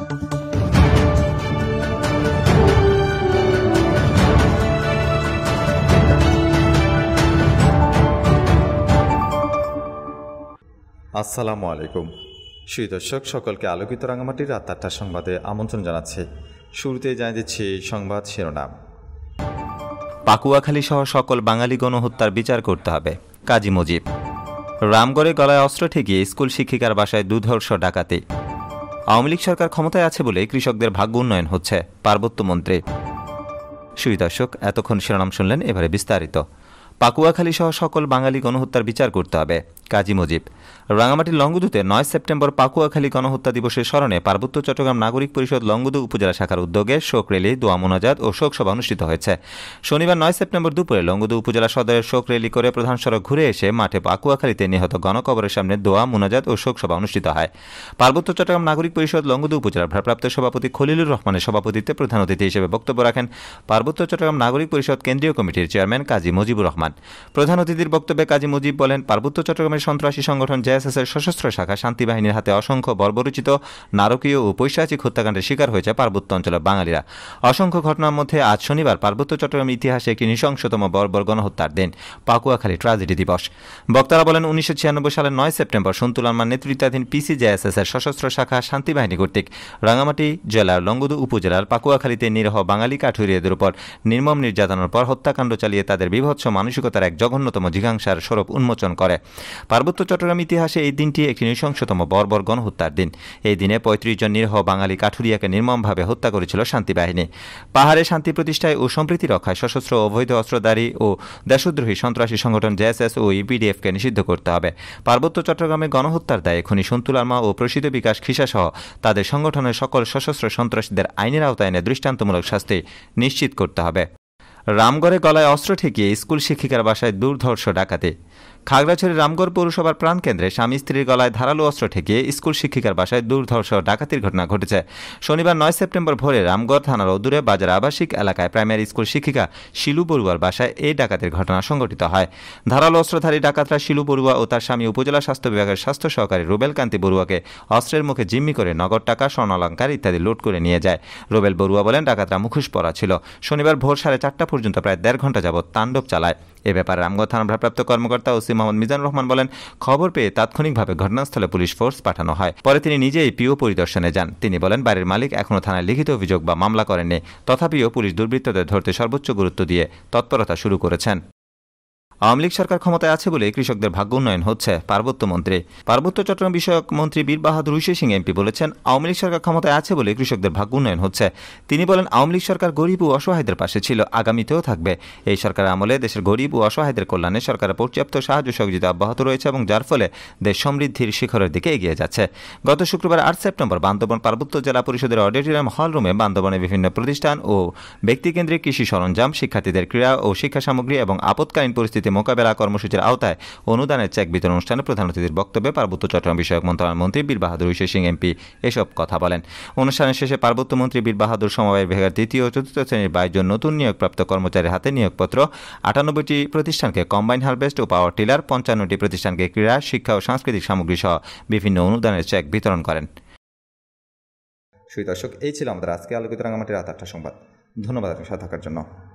আসসালামু আলাইকুম সুই দর্শক সকলকে আলোকিত রাঙামাটির রাত আটটা সংবাদে আমন্ত্রণ জানাচ্ছে শুরুতে জানিয়ে দিচ্ছি সংবাদ শিরোনাম পাকুয়াখালী সহ সকল বাঙালি গণহত্যার বিচার করতে হবে কাজী মুজিব রামগড়ে গলায় অস্ত্র ঠেকিয়ে স্কুল শিক্ষিকার বাসায় দুধর্ষ ডাকাতি আওয়ামী লীগ সরকার ক্ষমতায় আছে বলে কৃষকদের ভাগ্য উন্নয়ন হচ্ছে পার্বত্য মন্ত্রী সুই দর্শক এতক্ষণ শিরোনাম শুনলেন এবারে বিস্তারিত পাকুয়াখালী সহ সকল বাঙালি গণহত্যার বিচার করতে হবে কাজী মুজিব রাঙামাটির লঙ্গুদুতে নয় সেপ্টেম্বর পাকুয়াখালী গণহত্যা দিবসের স্মরণে পার্বত্য চট্টগ্রাম নাগরিক পরিষদ লঙ্গুদু উপজেলা শাখার উদ্যোগে শোক রেলি দোয়া মোনাজাত ও শোক সভা অনুষ্ঠিত হয়েছে শনিবার নয় সেপ্টেম্বর দুপুরে লঙ্গুদু উপজেলা সদরের শোক রেলি করে প্রধান সড়ক ঘুরে এসে মাঠে পাকুয়াখালীতে নিহত গণকবরের সামনে দোয়া মোনাজাত ও শোক সভা অনুষ্ঠিত হয় পার্বত্য চট্টগ্রাম নাগরিক পরিষদ লঙ্গুদু উপজেলার ভারপ্রাপ্ত সভাপতি খলিলুর রহমানের সভাপতিত্বে প্রধান অতিথি হিসেবে বক্তব্য রাখেন পার্বত্য চট্টগ্রাম নাগরিক পরিষদ কেন্দ্রীয় কমিটির চেয়ারম্যান কাজী মুজিবুর রহমান রহমান প্রধান অতিথির বক্তব্যে কাজী মুজিব বলেন পার্বত্য চট্টগ্রামের সন্ত্রাসী সংগঠন জেএসএসের সশস্ত্র শাখা শান্তি বাহিনীর হাতে অসংখ্য বর্বরচিত নারকীয় ও পৈশাচিক হত্যাকাণ্ডের শিকার হয়েছে পার্বত্য অঞ্চলের বাঙালিরা অসংখ্য ঘটনার মধ্যে আজ শনিবার পার্বত্য চট্টগ্রাম ইতিহাসে একটি নৃশংসতম বর্বর গণহত্যার দিন পাকুয়াখালী ট্রাজেডি দিবস বক্তারা বলেন উনিশশো ছিয়ানব্বই সালের নয় সেপ্টেম্বর সন্তুল আলমার নেতৃত্বাধীন পিসি জেএসএসের সশস্ত্র শাখা শান্তি বাহিনী কর্তৃক রাঙামাটি জেলার লঙ্গদু উপজেলার পাকুয়াখালীতে নিরহ বাঙালি কাঠুরিয়াদের উপর নির্মম নির্যাতনের পর হত্যাকাণ্ড চালিয়ে তাদের বিভৎস মানুষ নৃশংসিকতার এক জঘন্যতম জিঘাংসার স্বরূপ উন্মোচন করে পার্বত্য চট্টগ্রাম ইতিহাসে এই দিনটি একটি নৃশংসতম বর্বর গণহত্যার দিন এই দিনে পঁয়ত্রিশ জন নিরহ বাঙালি কাঠুরিয়াকে নির্মমভাবে হত্যা করেছিল শান্তি বাহিনী পাহাড়ে শান্তি প্রতিষ্ঠায় ও সম্প্রীতি রক্ষায় সশস্ত্র অবৈধ অস্ত্রধারী ও দেশদ্রোহী সন্ত্রাসী সংগঠন জেএসএস ও ইপিডিএফকে নিষিদ্ধ করতে হবে পার্বত্য চট্টগ্রামে গণহত্যার দায়ে খুনি সন্তুল আর্মা ও প্রসিদ্ধ বিকাশ খিসাসহ তাদের সংগঠনের সকল সশস্ত্র সন্ত্রাসীদের আইনের আওতায় এনে দৃষ্টান্তমূলক শাস্তি নিশ্চিত করতে হবে রামগড়ে গলায় অস্ত্র ঠেকিয়ে স্কুল শিক্ষিকার বাসায় দুর্ধর্ষ ডাকাতে খাগড়াছড়ি রামগড় পৌরসভার প্রাণকেন্দ্রে স্বামী স্ত্রীর গলায় ধারালো অস্ত্র ঠেকে স্কুল শিক্ষিকার বাসায় দুর্ধর্ষ ডাকাতির ঘটনা ঘটেছে শনিবার নয় সেপ্টেম্বর ভোরে রামগড় থানার অদূরে বাজার আবাসিক এলাকায় প্রাইমারি স্কুল শিক্ষিকা শিলু বড়ুয়ার বাসায় এই ডাকাতির ঘটনা সংঘটিত হয় ধারালো অস্ত্রধারী ডাকাতরা শিলু বড়ুয়া ও তার স্বামী উপজেলা স্বাস্থ্য বিভাগের স্বাস্থ্য সহকারী রুবেল কান্তি বড়ুয়াকে অস্ত্রের মুখে জিম্মি করে নগদ টাকা স্বর্ণালঙ্কার ইত্যাদি লুট করে নিয়ে যায় রুবেল বড়ুয়া বলেন ডাকাতরা মুখোশ পরা ছিল শনিবার ভোর সাড়ে চারটা পর্যন্ত প্রায় দেড় ঘন্টা যাবৎ তাণ্ডব চালায় এ ব্যাপারে রামগঞ্জ থানার ভারপ্রাপ্ত কর্মকর্তা ওসি মোহাম্মদ মিজানুর রহমান বলেন খবর পেয়ে তাৎক্ষণিকভাবে ঘটনাস্থলে পুলিশ ফোর্স পাঠানো হয় পরে তিনি নিজেই পিও পরিদর্শনে যান তিনি বলেন বাড়ির মালিক এখনও থানায় লিখিত অভিযোগ বা মামলা করেননি তথাপিও পুলিশ দুর্বৃত্তদের ধরতে সর্বোচ্চ গুরুত্ব দিয়ে তৎপরতা শুরু করেছেন আওয়ামী লীগ সরকার ক্ষমতায় আছে বলে কৃষকদের ভাগ্য উন্নয়ন হচ্ছে পার্বত্য মন্ত্রী পার্বত্য চট্টগ্রাম বিষয়ক মন্ত্রী বীর বাহাদুর ঋষি সিং এমপি বলেছেন আওয়ামী লীগ সরকার ক্ষমতায় আছে বলে কৃষকদের ভাগ্য উন্নয়ন হচ্ছে তিনি বলেন আওয়ামী লীগ সরকার গরিব ও অসহায়দের পাশে ছিল আগামীতেও থাকবে এই সরকার আমলে দেশের গরিব ও অসহায়দের কল্যাণে সরকারের পর্যাপ্ত সাহায্য সহযোগিতা অব্যাহত রয়েছে এবং যার ফলে দেশ সমৃদ্ধির শিখরের দিকে এগিয়ে যাচ্ছে গত শুক্রবার আট সেপ্টেম্বর বান্দবন পার্বত্য জেলা পরিষদের অডিটোরিয়াম হলরুমে বান্দরবনের বিভিন্ন প্রতিষ্ঠান ও ব্যক্তিকেন্দ্রিক কৃষি সরঞ্জাম শিক্ষার্থীদের ক্রীড়া ও শিক্ষা সামগ্রী এবং আপৎকালীন পরিস্থিতি দুর্নীতি মোকাবেলা কর্মসূচির আওতায় অনুদানের চেক বিতরণ অনুষ্ঠানে প্রধান অতিথির বক্তব্যে পার্বত্য চট্টগ্রাম বিষয়ক মন্ত্রণালয় মন্ত্রী বীর বাহাদুর ঐশ্বর সিং এমপি এসব কথা বলেন অনুষ্ঠানের শেষে পার্বত্য মন্ত্রী বীর বাহাদুর সমবায় বিভাগের দ্বিতীয় ও চতুর্থ শ্রেণীর বাইশ জন নতুন নিয়োগপ্রাপ্ত কর্মচারীর হাতে নিয়োগপত্র আটানব্বইটি প্রতিষ্ঠানকে কম্বাইন হারভেস্ট ও পাওয়ার টিলার পঞ্চান্নটি প্রতিষ্ঠানকে ক্রীড়া শিক্ষা ও সাংস্কৃতিক সামগ্রী সহ বিভিন্ন অনুদানের চেক বিতরণ করেন সুই দর্শক এই ছিল আমাদের আজকে আলোকিত রাঙামাটির রাত আটটা সংবাদ ধন্যবাদ আপনার সাথে থাকার জন্য